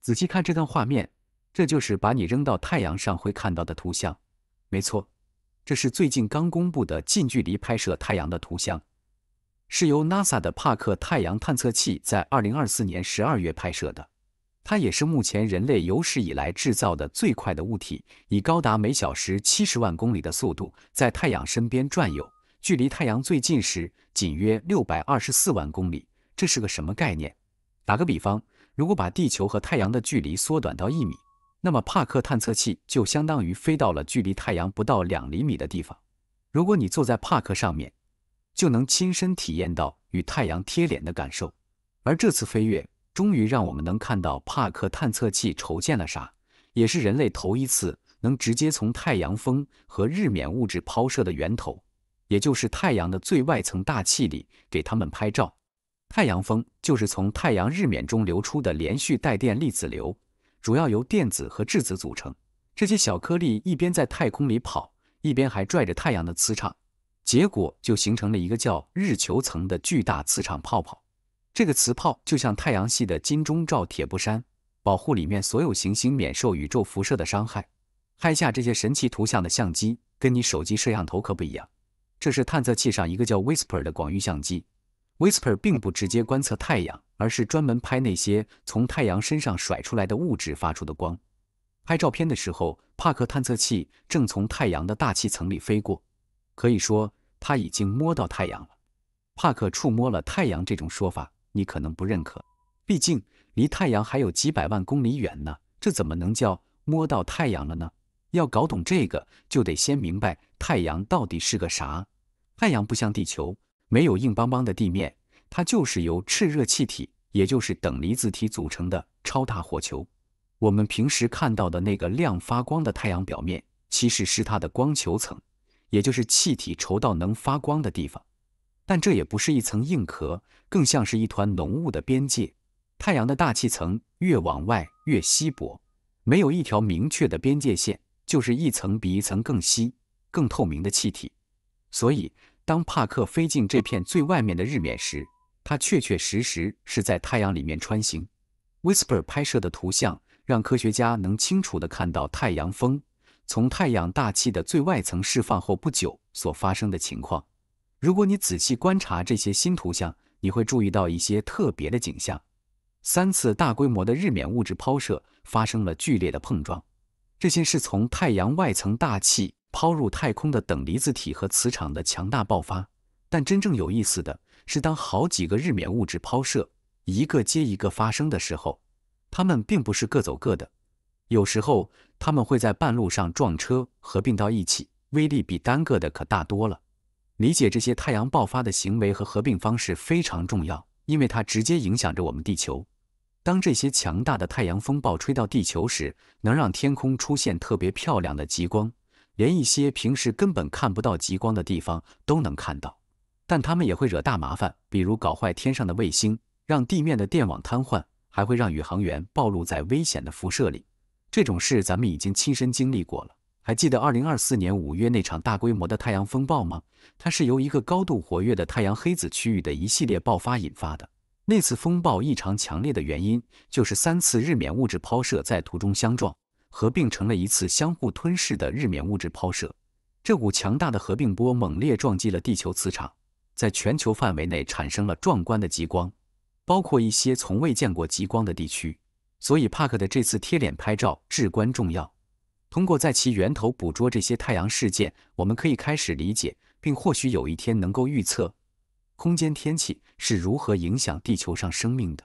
仔细看这段画面，这就是把你扔到太阳上会看到的图像。没错，这是最近刚公布的近距离拍摄太阳的图像，是由 NASA 的帕克太阳探测器在2024年12月拍摄的。它也是目前人类有史以来制造的最快的物体，以高达每小时70万公里的速度在太阳身边转悠，距离太阳最近时仅约624万公里。这是个什么概念？打个比方。如果把地球和太阳的距离缩短到一米，那么帕克探测器就相当于飞到了距离太阳不到两厘米的地方。如果你坐在帕克上面，就能亲身体验到与太阳贴脸的感受。而这次飞跃，终于让我们能看到帕克探测器筹建了啥，也是人类头一次能直接从太阳风和日冕物质抛射的源头，也就是太阳的最外层大气里，给他们拍照。太阳风就是从太阳日冕中流出的连续带电粒子流，主要由电子和质子组成。这些小颗粒一边在太空里跑，一边还拽着太阳的磁场，结果就形成了一个叫日球层的巨大磁场泡泡。这个磁泡就像太阳系的金钟罩铁布衫，保护里面所有行星免受宇宙辐射的伤害。拍下这些神奇图像的相机跟你手机摄像头可不一样，这是探测器上一个叫 Whisper 的广域相机。Whisper 并不直接观测太阳，而是专门拍那些从太阳身上甩出来的物质发出的光。拍照片的时候，帕克探测器正从太阳的大气层里飞过，可以说他已经摸到太阳了。帕克触摸了太阳这种说法，你可能不认可，毕竟离太阳还有几百万公里远呢，这怎么能叫摸到太阳了呢？要搞懂这个，就得先明白太阳到底是个啥。太阳不像地球。没有硬邦邦的地面，它就是由炽热气体，也就是等离子体组成的超大火球。我们平时看到的那个亮发光的太阳表面，其实是它的光球层，也就是气体稠到能发光的地方。但这也不是一层硬壳，更像是一团浓雾的边界。太阳的大气层越往外越稀薄，没有一条明确的边界线，就是一层比一层更稀、更透明的气体，所以。当帕克飞进这片最外面的日冕时，它确确实实是在太阳里面穿行。Whisper 拍摄的图像让科学家能清楚地看到太阳风从太阳大气的最外层释放后不久所发生的情况。如果你仔细观察这些新图像，你会注意到一些特别的景象：三次大规模的日冕物质抛射发生了剧烈的碰撞。这些是从太阳外层大气。抛入太空的等离子体和磁场的强大爆发，但真正有意思的是，当好几个日冕物质抛射一个接一个发生的时候，它们并不是各走各的，有时候它们会在半路上撞车，合并到一起，威力比单个的可大多了。理解这些太阳爆发的行为和合并方式非常重要，因为它直接影响着我们地球。当这些强大的太阳风暴吹到地球时，能让天空出现特别漂亮的极光。连一些平时根本看不到极光的地方都能看到，但他们也会惹大麻烦，比如搞坏天上的卫星，让地面的电网瘫痪，还会让宇航员暴露在危险的辐射里。这种事咱们已经亲身经历过了，还记得二零二四年五月那场大规模的太阳风暴吗？它是由一个高度活跃的太阳黑子区域的一系列爆发引发的。那次风暴异常强烈的原因，就是三次日冕物质抛射在途中相撞。合并成了一次相互吞噬的日冕物质抛射，这股强大的合并波猛烈撞击了地球磁场，在全球范围内产生了壮观的极光，包括一些从未见过极光的地区。所以帕克的这次贴脸拍照至关重要。通过在其源头捕捉这些太阳事件，我们可以开始理解，并或许有一天能够预测空间天气是如何影响地球上生命的。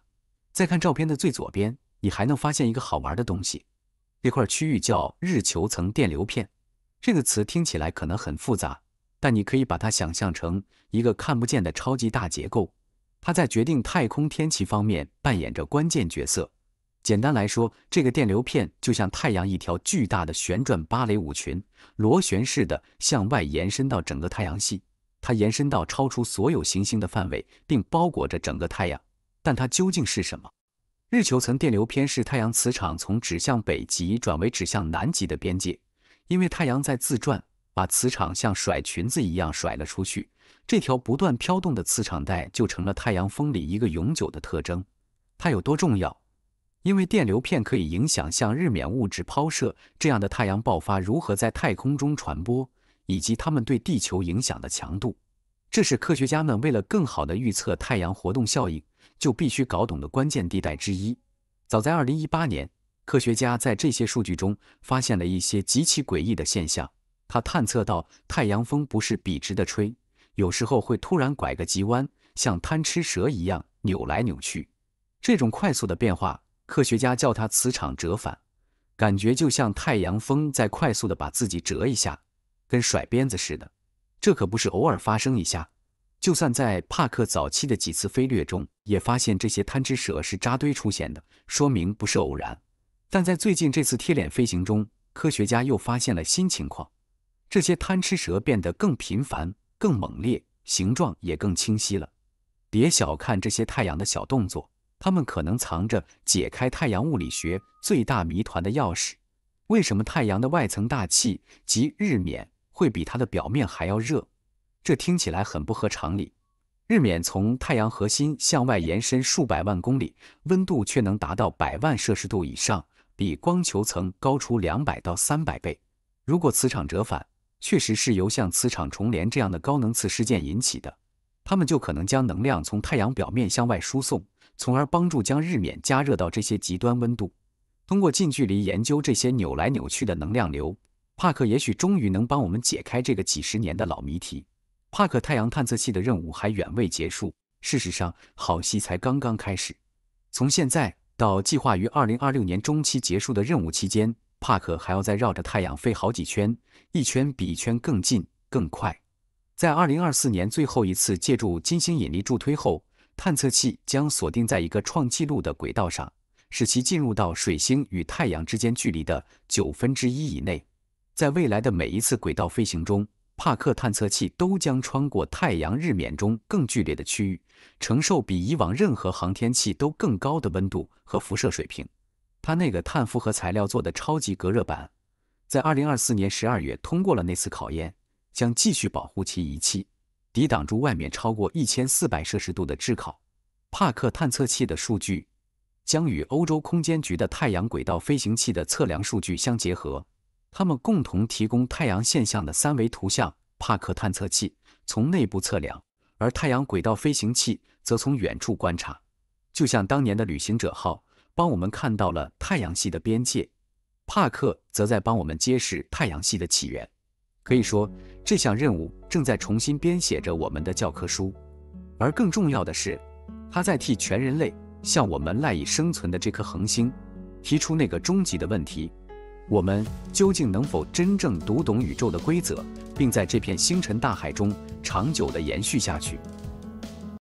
再看照片的最左边，你还能发现一个好玩的东西。这块区域叫日球层电流片，这个词听起来可能很复杂，但你可以把它想象成一个看不见的超级大结构，它在决定太空天气方面扮演着关键角色。简单来说，这个电流片就像太阳一条巨大的旋转芭蕾舞裙，螺旋式的向外延伸到整个太阳系。它延伸到超出所有行星的范围，并包裹着整个太阳。但它究竟是什么？日球层电流偏是太阳磁场从指向北极转为指向南极的边界，因为太阳在自转，把磁场像甩裙子一样甩了出去，这条不断飘动的磁场带就成了太阳风里一个永久的特征。它有多重要？因为电流片可以影响向日冕物质抛射这样的太阳爆发如何在太空中传播，以及它们对地球影响的强度。这是科学家们为了更好地预测太阳活动效应，就必须搞懂的关键地带之一。早在2018年，科学家在这些数据中发现了一些极其诡异的现象。他探测到太阳风不是笔直的吹，有时候会突然拐个急弯，像贪吃蛇一样扭来扭去。这种快速的变化，科学家叫它磁场折返，感觉就像太阳风在快速的把自己折一下，跟甩鞭子似的。这可不是偶尔发生一下，就算在帕克早期的几次飞掠中，也发现这些贪吃蛇是扎堆出现的，说明不是偶然。但在最近这次贴脸飞行中，科学家又发现了新情况：这些贪吃蛇变得更频繁、更猛烈，形状也更清晰了。别小看这些太阳的小动作，它们可能藏着解开太阳物理学最大谜团的钥匙。为什么太阳的外层大气及日冕？会比它的表面还要热，这听起来很不合常理。日冕从太阳核心向外延伸数百万公里，温度却能达到百万摄氏度以上，比光球层高出两百到三百倍。如果磁场折返确实是由像磁场重连这样的高能磁事件引起的，它们就可能将能量从太阳表面向外输送，从而帮助将日冕加热到这些极端温度。通过近距离研究这些扭来扭去的能量流。帕克也许终于能帮我们解开这个几十年的老谜题。帕克太阳探测器的任务还远未结束，事实上，好戏才刚刚开始。从现在到计划于2026年中期结束的任务期间，帕克还要再绕着太阳飞好几圈，一圈比一圈更近更快。在2024年最后一次借助金星引力助推后，探测器将锁定在一个创纪录的轨道上，使其进入到水星与太阳之间距离的九分之一以内。在未来的每一次轨道飞行中，帕克探测器都将穿过太阳日冕中更剧烈的区域，承受比以往任何航天器都更高的温度和辐射水平。它那个碳复合材料做的超级隔热板，在2024年12月通过了那次考验，将继续保护其仪器，抵挡住外面超过1400摄氏度的炙烤。帕克探测器的数据将与欧洲空间局的太阳轨道飞行器的测量数据相结合。他们共同提供太阳现象的三维图像。帕克探测器从内部测量，而太阳轨道飞行器则从远处观察。就像当年的旅行者号帮我们看到了太阳系的边界，帕克则在帮我们揭示太阳系的起源。可以说，这项任务正在重新编写着我们的教科书。而更重要的是，它在替全人类向我们赖以生存的这颗恒星提出那个终极的问题。我们究竟能否真正读懂宇宙的规则，并在这片星辰大海中长久地延续下去？